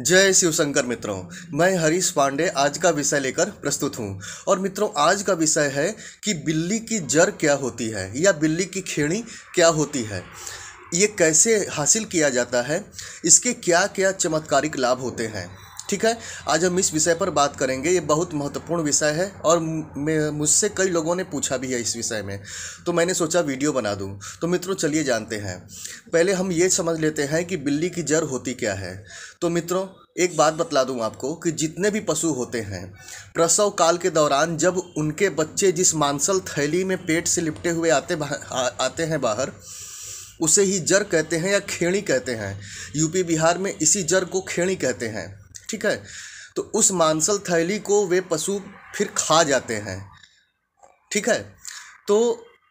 जय शिवशंकर मित्रों मैं हरीश पांडे आज का विषय लेकर प्रस्तुत हूँ और मित्रों आज का विषय है कि बिल्ली की जड़ क्या होती है या बिल्ली की खेणी क्या होती है ये कैसे हासिल किया जाता है इसके क्या क्या चमत्कारिक लाभ होते हैं ठीक है आज हम इस विषय पर बात करेंगे ये बहुत महत्वपूर्ण विषय है और मुझसे कई लोगों ने पूछा भी है इस विषय में तो मैंने सोचा वीडियो बना दूँ तो मित्रों चलिए जानते हैं पहले हम ये समझ लेते हैं कि बिल्ली की जड़ होती क्या है तो मित्रों एक बात बतला दूं आपको कि जितने भी पशु होते हैं प्रसव काल के दौरान जब उनके बच्चे जिस मांसल थैली में पेट से लिपटे हुए आते आ, आते हैं बाहर उसे ही जर कहते हैं या खेणी कहते हैं यूपी बिहार में इसी जर को खेणी कहते हैं ठीक है तो उस मांसल थैली को वे पशु फिर खा जाते हैं ठीक है तो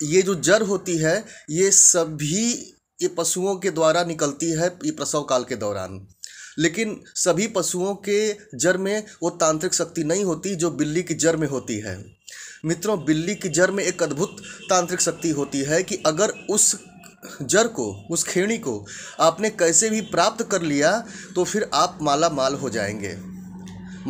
ये जो जर होती है ये सभी ये पशुओं के द्वारा निकलती है ये प्रसव काल के दौरान लेकिन सभी पशुओं के जर में वो तांत्रिक शक्ति नहीं होती जो बिल्ली की जर में होती है मित्रों बिल्ली की जर में एक अद्भुत तांत्रिक शक्ति होती है कि अगर उस जड़ को उस खेणी को आपने कैसे भी प्राप्त कर लिया तो फिर आप माला माल हो जाएंगे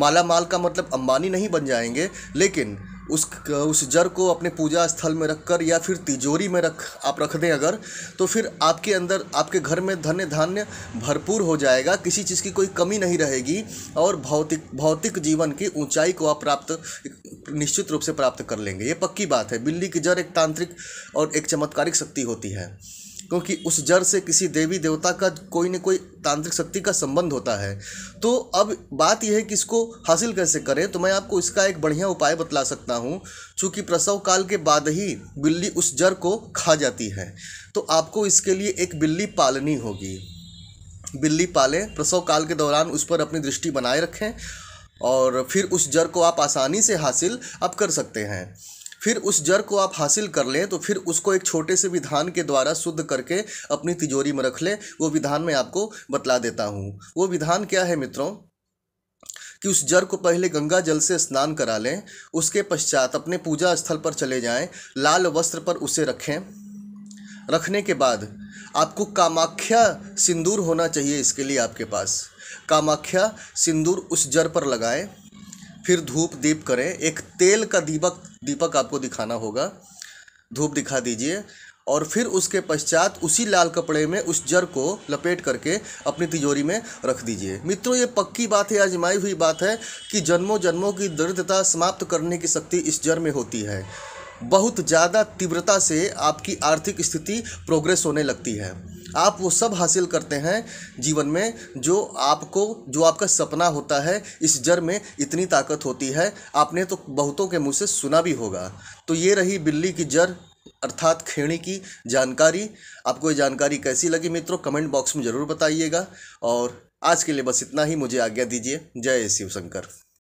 माला माल का मतलब अंबानी नहीं बन जाएंगे लेकिन उस उस जड़ को अपने पूजा स्थल में रखकर या फिर तिजोरी में रख आप रख दें अगर तो फिर आपके अंदर आपके घर में धन्य धान्य भरपूर हो जाएगा किसी चीज़ की कोई कमी नहीं रहेगी और भौतिक भौतिक जीवन की ऊंचाई को आप प्राप्त निश्चित रूप से प्राप्त कर लेंगे ये पक्की बात है बिल्ली की जड़ एक तांत्रिक और एक चमत्कारिक शक्ति होती है क्योंकि उस जड़ से किसी देवी देवता का कोई न कोई तांत्रिक शक्ति का संबंध होता है तो अब बात यह है कि इसको हासिल कैसे करें तो मैं आपको इसका एक बढ़िया उपाय बतला सकता हूँ चूँकि प्रसव काल के बाद ही बिल्ली उस जड़ को खा जाती है तो आपको इसके लिए एक बिल्ली पालनी होगी बिल्ली पालें प्रसव काल के दौरान उस पर अपनी दृष्टि बनाए रखें और फिर उस जड़ को आप आसानी से हासिल आप कर सकते हैं फिर उस जड़ को आप हासिल कर लें तो फिर उसको एक छोटे से विधान के द्वारा शुद्ध करके अपनी तिजोरी में रख लें वो विधान मैं आपको बतला देता हूँ वो विधान क्या है मित्रों कि उस जड़ को पहले गंगा जल से स्नान करा लें उसके पश्चात अपने पूजा स्थल पर चले जाएं लाल वस्त्र पर उसे रखें रखने के बाद आपको कामाख्या सिंदूर होना चाहिए इसके लिए आपके पास कामाख्या सिंदूर उस जर पर लगाएं फिर धूप दीप करें एक तेल का दीपक दीपक आपको दिखाना होगा धूप दिखा दीजिए और फिर उसके पश्चात उसी लाल कपड़े में उस जर को लपेट करके अपनी तिजोरी में रख दीजिए मित्रों ये पक्की बात है आजमाई हुई बात है कि जन्मों जन्मों की दृढ़ता समाप्त करने की शक्ति इस जर में होती है बहुत ज़्यादा तीव्रता से आपकी आर्थिक स्थिति प्रोग्रेस होने लगती है आप वो सब हासिल करते हैं जीवन में जो आपको जो आपका सपना होता है इस जर में इतनी ताकत होती है आपने तो बहुतों के मुँह से सुना भी होगा तो ये रही बिल्ली की जर अर्थात खेणी की जानकारी आपको ये जानकारी कैसी लगी मित्रों कमेंट बॉक्स में ज़रूर बताइएगा और आज के लिए बस इतना ही मुझे आज्ञा दीजिए जय शिव शंकर